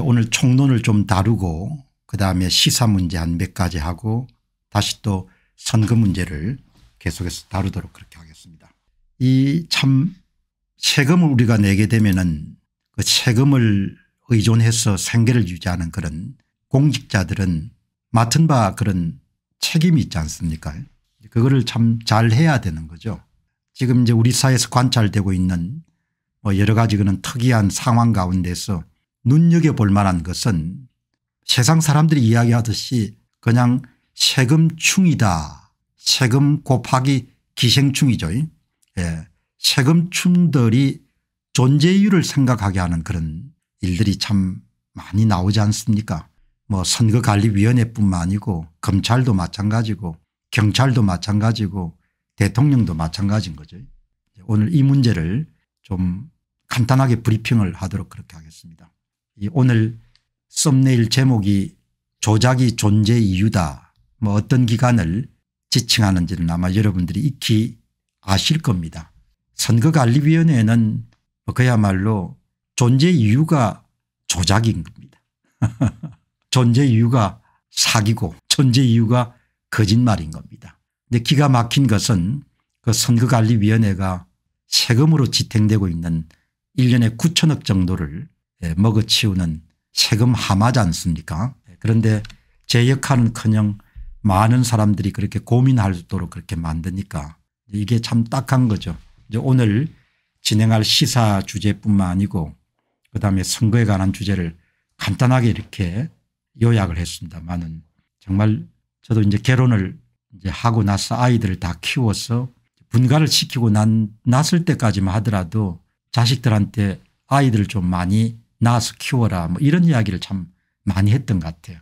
오늘 총론을 좀 다루고 그다음에 시사 문제 한 몇 가지 하고 다시 또 선거 문제를 계속해서 다루도록 그렇게 하겠습니다. 이 참 세금을 우리가 내게 되면은 그 세금을 의존해서 생계를 유지하는 그런 공직자들은 맡은 바 그런 책임이 있지 않습니까 그거를 참 잘 해야 되는 거죠. 지금 이제 우리 사회에서 관찰되고 있는 뭐 여러 가지 그런 특이한 상황 가운데서 눈여겨볼 만한 것은 세상 사람들이 이야기하듯이 그냥 세금충이다. 세금 곱하기 기생충이죠. 예. 세금충들이 존재 이유를 생각하게 하는 그런 일들이 참 많이 나오지 않습니까 뭐 선거관리위원회뿐만 아니고 검찰도 마찬가지고 경찰도 마찬가지고 대통령도 마찬가지인 거죠. 오늘 이 문제를 좀 간단하게 브리핑을 하도록 그렇게 하겠습니다. 오늘 썸네일 제목이 조작이 존재 이유다 뭐 어떤 기관을 지칭하는지는 아마 여러분들이 익히 아실 겁니다. 선거관리위원회는 뭐 그야말로 존재 이유가 조작인 겁니다. 존재 이유가 사기고 존재 이유가 거짓말인 겁니다. 근데 기가 막힌 것은 그 선거관리위원회가 세금으로 지탱되고 있는 1년에 9천억 정도를 예, 먹어치우는 세금 하마지 않습니까 예, 그런데 제 역할은 커녕 많은 사람들이 그렇게 고민할 수 있도록 그렇게 만드니까 이게 참 딱한 거죠. 오늘 진행할 시사 주제뿐만 아니고 그다음에 선거에 관한 주제를 간단하게 이렇게 요약을 했습니다만은 정말 저도 이제 결혼을 이제 하고 나서 아이들을 다 키워서 분가를 시키고 난, 났을 때까지만 하더라도 자식들한테 아이들을 좀 많이 낳아서 키워라 뭐 이런 이야기를 참 많이 했던 것 같아요.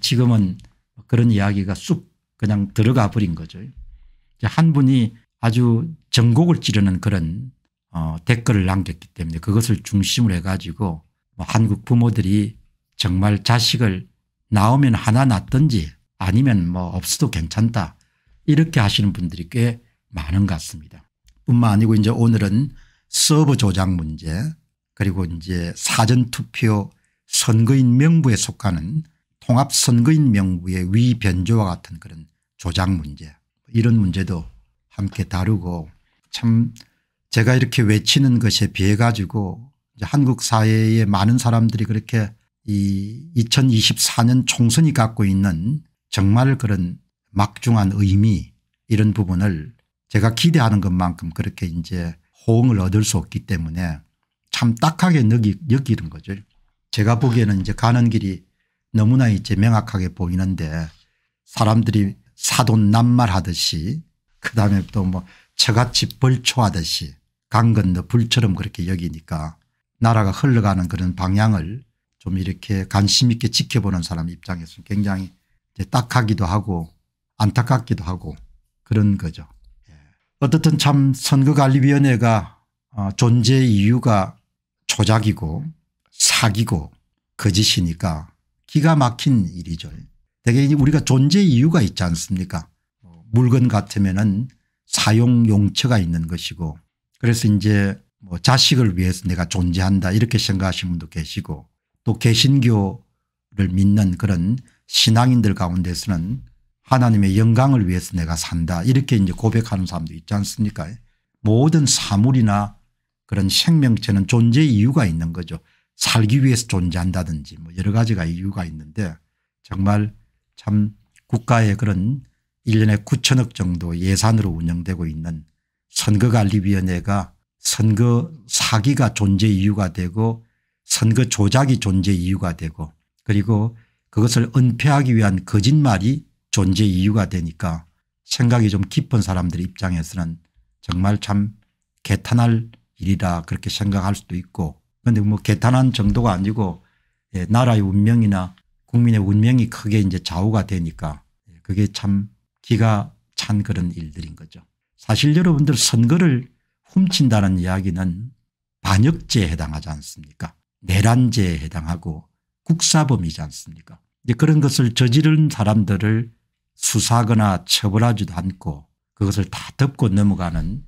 지금은 뭐 그런 이야기가 쑥 그냥 들어가 버린 거죠. 한 분이 아주 전곡을 찌르는 그런 어 댓글을 남겼기 때문에 그것을 중심으로 해가지고 뭐 한국 부모들이 정말 자식을 낳으면 하나 낳든지 아니면 뭐 없어도 괜찮다 이렇게 하시는 분들이 꽤 많은 것 같습니다. 뿐만 아니고 이제 오늘은 서브 조작 문제 그리고 이제 사전투표 선거인 명부에 속하는 통합선거인 명부의 위변조와 같은 그런 조작 문제 이런 문제도 함께 다루고 참 제가 이렇게 외치는 것에 비해 가지고 한국 사회의 많은 사람들이 그렇게 이 2024년 총선이 갖고 있는 정말 그런 막중한 의미 이런 부분을 제가 기대하는 것만큼 그렇게 이제 호응을 얻을 수 없기 때문에 참 딱하게 느끼, 는 거죠. 제가 보기에는 이제 가는 길이 너무나 이제 명확하게 보이는데 사람들이 사돈 낱말하듯이 그다음에 또 뭐 저같이 벌초하듯이 강 건너 불처럼 그렇게 여기니까 나라가 흘러가는 그런 방향을 좀 이렇게 관심 있게 지켜보는 사람 입장에서는 굉장히 딱하기도 하고 안타깝기도 하고 그런 거죠. 예. 어떻든 참 선거관리위원회가 어, 존재 이유가 조작이고 사기고 거짓이니까 기가 막힌 일이죠. 대개 우리가 존재 이유가 있지 않습니까 물건 같으면 은 사용 용처가 있는 것이고 그래서 이제 뭐 자식을 위해서 내가 존재한다 이렇게 생각하시는 분도 계시고 또 개신교를 믿는 그런 신앙인들 가운데서는 하나님의 영광을 위해서 내가 산다 이렇게 이제 고백하는 사람도 있지 않습니까 모든 사물이나 그런 생명체는 존재 이유가 있는 거죠. 살기 위해서 존재한다든지 뭐 여러 가지가 이유가 있는데 정말 참 국가의 그런 1년에 9천억 정도 예산으로 운영되고 있는 선거관리위원회가 선거 사기가 존재 이유가 되고 선거 조작이 존재 이유가 되고 그리고 그것을 은폐하기 위한 거짓말이 존재 이유가 되니까 생각이 좀 깊은 사람들 입장에서는 정말 참 개탄할 일이다 그렇게 생각할 수도 있고 그런데 뭐 개탄한 정도가 아니고 예, 나라의 운명이나 국민의 운명이 크게 이제 좌우가 되니까 그게 참 기가 찬 그런 일들인 거죠. 사실 여러분들 선거를 훔친다는 이야기는 반역죄에 해당하지 않습니까 내란죄에 해당하고 국사범이지 않습니까 이제 그런 것을 저지른 사람들을 수사하거나 처벌하지도 않고 그것을 다 덮고 넘어가는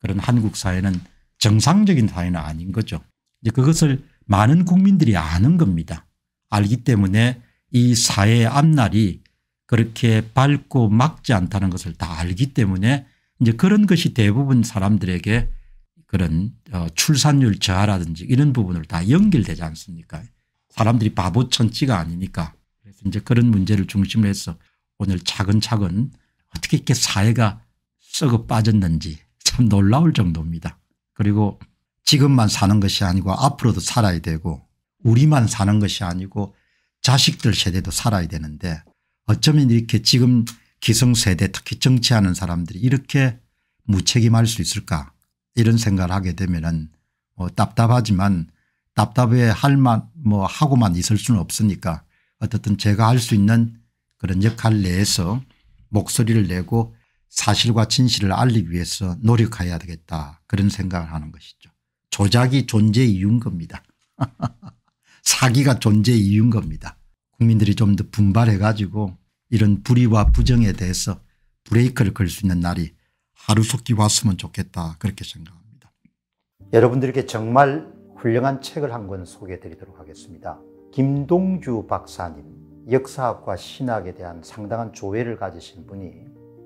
그런 한국 사회는 정상적인 사회는 아닌 거죠. 이제 그것을 많은 국민들이 아는 겁니다. 알기 때문에 이 사회의 앞날이 그렇게 밝고 막지 않다는 것을 다 알기 때문에 이제 그런 것이 대부분 사람들에게 그런 어, 출산율 저하라든지 이런 부분을 다 연결되지 않습니까 사람들이 바보 천치가 아니니까 그래서 이제 그런 문제를 중심으로 해서 오늘 차근차근 어떻게 이렇게 사회가 썩어 빠졌는지 참 놀라울 정도입니다. 그리고 지금만 사는 것이 아니고 앞으로도 살아야 되고 우리만 사는 것이 아니고 자식들 세대도 살아야 되는데 어쩌면 이렇게 지금 기성세대 특히 정치하는 사람들이 이렇게 무책임할 수 있을까 이런 생각을 하게 되면은 뭐 답답하지만 답답해 할 만 뭐 하고만 있을 수는 없으니까 어떻든 제가 할 수 있는 그런 역할 내에서 목소리를 내고 사실과 진실을 알리기 위해서 노력해야 되겠다 그런 생각을 하는 것이죠. 조작이 존재 이유인 겁니다. 사기가 존재 이유인 겁니다. 국민들이 좀 더 분발해 가지고 이런 불의와 부정에 대해서 브레이크를 걸 수 있는 날이 하루속히 왔으면 좋겠다 그렇게 생각합니다. 여러분들에게 정말 훌륭한 책을 한 권 소개해 드리도록 하겠습니다. 김동주 박사님 역사학과 신학에 대한 상당한 조예를 가지신 분이